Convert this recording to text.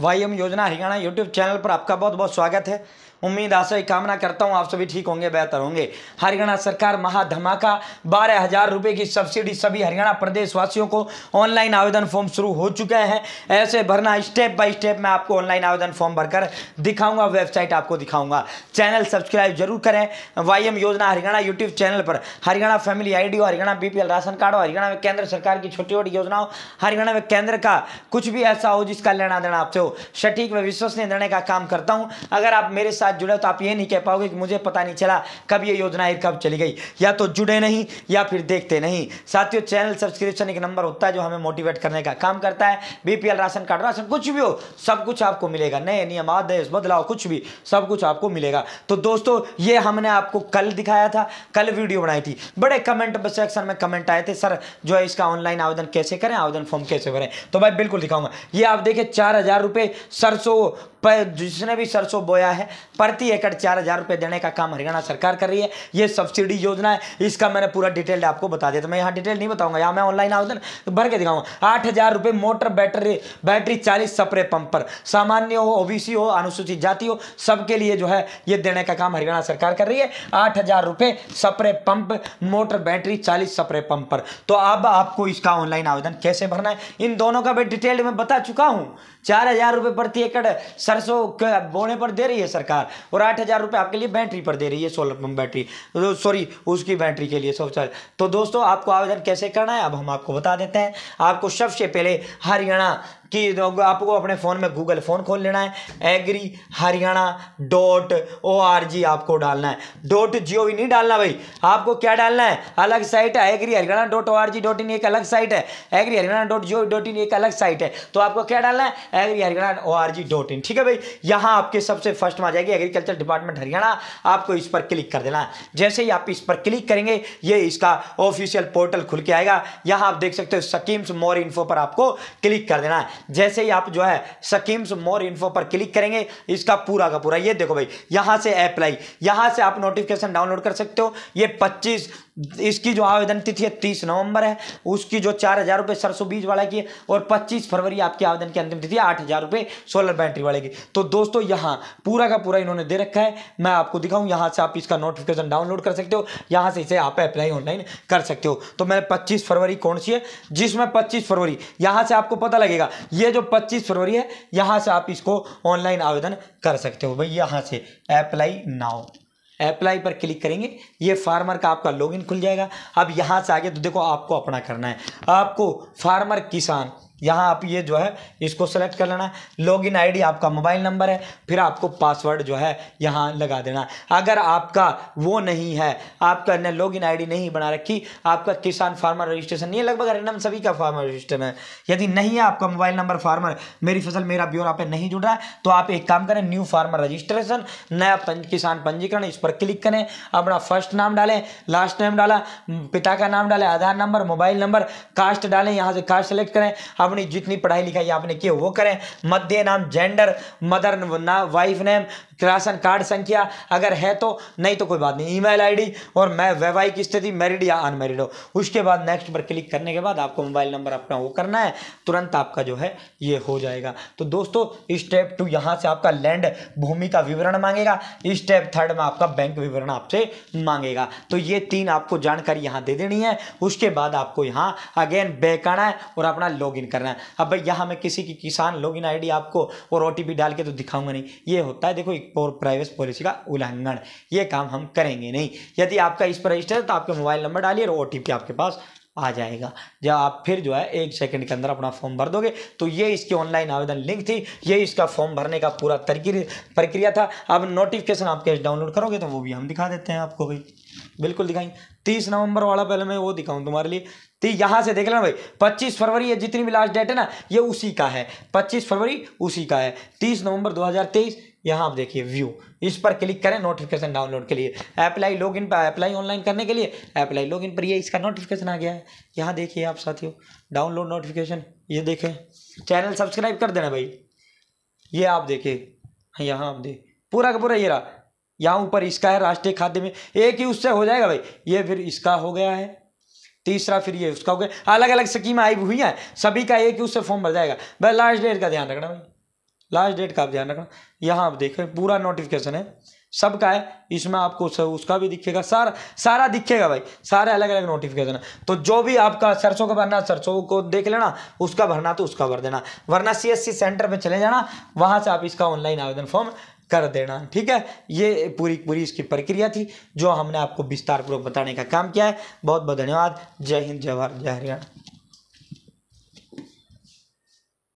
Y योजना Haryana YouTube channel पर आपका बहुत बहुत स्वागत है उम्मीद आशा कामना करता हूँ आप सभी ठीक होंगे बेहतर होंगे हरियाणा सरकार महाधमाका बारह हजार रुपये की सब्सिडी सभी हरियाणा प्रदेशवासियों को ऑनलाइन आवेदन फॉर्म शुरू हो चुका है ऐसे भरना स्टेप बाय स्टेप मैं आपको ऑनलाइन आवेदन फॉर्म भरकर दिखाऊंगा वेबसाइट आपको दिखाऊंगा चैनल सब्सक्राइब जरूर करें वाई योजना हरियाणा यूट्यूब चैनल पर हरियाणा फैमिली आई और हरियाणा बीपीएल राशन कार्ड और हरियाणा में केंद्र सरकार की छोटी छोटी योजनाओं हरियाणा में केंद्र का कुछ भी ऐसा हो जिसका लेना देना आपसे हो सटीक व विश्वसनीय निर्णय का काम करता हूँ अगर आप मेरे साथ साथ जुड़े हो तो आप ये नहीं कह पाओगे कि मुझे पता नहीं चला कब ये योजना कब चली गई या तो जुड़े नहीं या फिर देखते नहीं साथियों चैनल सब्सक्रिप्शन एक नंबर होता है जो हमें मोटिवेट करने का काम करता है बीपीएल राशन कार्ड राशन कुछ भी हो सब कुछ आपको मिलेगा नए नियम आदेश बदलाव कुछ भी सब कुछ आपको मिलेगा तो दोस्तों ये हमने आपको कल दिखाया था कल वीडियो बनाई थी बड़े कमेंट सेक्शन में कमेंट आए थे सर जो है इसका ऑनलाइन आवेदन कैसे करें आवेदन फॉर्म कैसे भरें तो भाई बिल्कुल दिखाऊंगा ये आप देखें चार हजार रुपये सरसों जिसने भी सरसों बोया है प्रति एकड़ चार हज़ार रुपये देने का काम हरियाणा सरकार कर रही है ये सब्सिडी योजना है इसका मैंने पूरा डिटेल आपको बता दिया तो मैं यहाँ डिटेल नहीं बताऊंगा यहाँ मैं ऑनलाइन आवेदन भर के दिखाऊंगा आठ हज़ार रुपये मोटर बैटरी बैटरी चालीस सप्रे पंप पर सामान्य हो ओबीसी हो अनुसूचित जाति हो सबके लिए जो है ये देने का काम हरियाणा सरकार कर रही है आठ हज़ार रुपये सप्रे पंप मोटर बैटरी चालीस सप्रे पंप पर तो अब आपको इसका ऑनलाइन आवेदन कैसे भरना है इन दोनों का भी डिटेल में बता चुका हूँ चार हज़ार रुपये प्रति एकड़ सरसों के बोने पर दे रही है सरकार हजार और आठ हजार रुपये आपके लिए बैटरी पर दे रही है सोलर पम्प बैटरी तो सॉरी उसकी बैटरी के लिए शौचालय तो दोस्तों आपको आवेदन कैसे करना है अब हम आपको बता देते हैं आपको सबसे पहले हरियाणा कि आपको अपने फ़ोन में गूगल फ़ोन खोल लेना है agri Haryana dot O R G आपको डालना है डॉट जी ओ वी नहीं डालना भाई आपको क्या डालना है अलग साइट है agri Haryana dot O R G dot in एक अलग साइट है agri Haryana dot G O dot in एक अलग साइट है तो आपको क्या डालना है agri Haryana O R G dot in ठीक है भाई यहाँ आपके सबसे फर्स्ट में आ जाएगी एग्रीकल्चर डिपार्टमेंट हरियाणा आपको इस पर क्लिक कर देना है जैसे ही आप इस पर क्लिक करेंगे ये इसका ऑफिशियल पोर्टल खुल के आएगा यहाँ आप देख सकते हो सकीम्स मोर इन्फो पर आपको क्लिक कर देना है जैसे ही आप जो है स्कीम्स मोर इन्फो पर क्लिक करेंगे इसका पूरा का पूरा ये देखो भाई यहाँ से अप्लाई यहाँ से आप नोटिफिकेशन डाउनलोड कर सकते हो ये पच्चीस इसकी जो आवेदन तिथि है तीस नवंबर है उसकी जो चार हज़ार रुपये सरसों बीज वाला की है और पच्चीस फरवरी आपके आवेदन की अंतिम तिथि आठ हज़ार रुपये सोलर बैटरी वाले की तो दोस्तों यहाँ पूरा का पूरा इन्होंने दे रखा है मैं आपको दिखाऊँ यहाँ से आप इसका नोटिफिकेशन डाउनलोड कर सकते हो यहाँ से इसे आप अप्लाई ऑनलाइन कर सकते हो तो मैं पच्चीस फरवरी कौन सी है जिसमें पच्चीस फरवरी यहाँ से आपको पता लगेगा ये जो पच्चीस फरवरी है यहाँ से आप इसको ऑनलाइन आवेदन कर सकते हो भाई यहाँ से अप्लाई नाउ अप्लाई पर क्लिक करेंगे ये फार्मर का आपका लॉगिन खुल जाएगा अब यहाँ से आगे तो देखो आपको अपना करना है आपको फार्मर किसान यहाँ आप ये जो है इसको सेलेक्ट कर लेना है लॉगिन आईडी आपका मोबाइल नंबर है फिर आपको पासवर्ड जो है यहाँ लगा देना है अगर आपका वो नहीं है आपका ने लॉगिन आईडी नहीं बना रखी आपका किसान फार्मर रजिस्ट्रेशन नहीं है लगभग रैंडम सभी का फार्मर रजिस्ट्रेशन है यदि नहीं है आपका मोबाइल नंबर फार्मर मेरी फसल मेरा ब्योरा पे नहीं जुड़ रहा है तो आप एक काम करें न्यू फार्मर रजिस्ट्रेशन नया पंज, किसान पंजीकरण इस पर क्लिक करें अपना फर्स्ट नाम डालें लास्ट नेम डाला पिता का नाम डालें Aadhaar number mobile number caste डालें यहाँ से कास्ट सेलेक्ट करें अपनी जितनी पढ़ाई लिखाई आपने की वो करें मध्य नाम जेंडर मदर ना वाइफ नेम राशन कार्ड संख्या अगर है तो नहीं तो कोई बात नहीं ईमेल आईडी और मैं वैवाहिक स्थिति मैरिड या अनमेरिड हो उसके बाद नेक्स्ट पर क्लिक करने के बाद आपको मोबाइल नंबर अपना वो करना है तुरंत आपका जो है ये हो जाएगा तो दोस्तों स्टेप टू यहाँ से आपका लैंड भूमि का विवरण मांगेगा स्टेप थर्ड में आपका बैंक विवरण आपसे मांगेगा तो ये तीन आपको जानकारी यहाँ दे देनी है उसके बाद आपको यहाँ अगेन बैक आना है और अपना लॉग करना है अब भाई यहाँ मैं किसी की किसान लॉग आईडी आपको और ओ डाल के तो दिखाऊंगा नहीं ये होता है देखो और प्राइवेस पॉलिसी का उल्लंघन ये काम हम करेंगे नहीं यदि आपका इस पर रजिस्टर है तो आपके मोबाइल नंबर डालिए और ओ आपके पास आ जाएगा जब आप फिर जो है एक सेकंड के अंदर अपना फॉर्म भर दोगे तो ये इसकी ऑनलाइन आवेदन लिंक थी ये इसका फॉर्म भरने का पूरा प्रक्रिया था अब नोटिफिकेशन आप कैसे डाउनलोड करोगे तो वो भी हम दिखा देते हैं आपको भाई बिल्कुल दिखाई तीस नवंबर वाला पहले मैं वो दिखाऊं तुम्हारे लिए ती तो यहाँ से देख लेना भाई पच्चीस फरवरी जितनी भी लास्ट डेट है ना ये उसी का है पच्चीस फरवरी उसी का है तीस नवंबर दो यहाँ आप देखिए व्यू इस पर क्लिक करें नोटिफिकेशन डाउनलोड के लिए अप्लाई लॉग इन पर अप्लाई ऑनलाइन करने के लिए अप्लाई लॉग इन पर ये इसका नोटिफिकेशन आ गया है यहाँ देखिए आप साथियों डाउनलोड नोटिफिकेशन ये देखें चैनल सब्सक्राइब कर देना भाई ये आप देखिए यहाँ आप देख पूरा का पूरा ये रहा यहाँ ऊपर इसका है राष्ट्रीय खाद्य में एक ही उससे हो जाएगा भाई ये फिर इसका हो गया है तीसरा फिर ये उसका हो गया अलग अलग स्कीम आई हुई हैं सभी का एक ही उससे फॉर्म भर जाएगा भाई लास्ट डेट का ध्यान रखना भाई लास्ट डेट का आप ध्यान रखना यहाँ आप देखें पूरा नोटिफिकेशन है सबका है इसमें आपको उसका भी दिखेगा सारा सारा दिखेगा भाई सारे अलग अलग नोटिफिकेशन है तो जो भी आपका सरसों का भरना सरसों को देख लेना उसका भरना तो उसका भर देना वरना सी सेंटर पर चले जाना वहाँ से आप इसका ऑनलाइन आवेदन फॉर्म कर देना ठीक है ये पूरी पूरी इसकी प्रक्रिया थी जो हमने आपको विस्तारपूर्वक बताने का काम किया है बहुत बहुत धन्यवाद जय हिंद जय भारत जय हरियाणा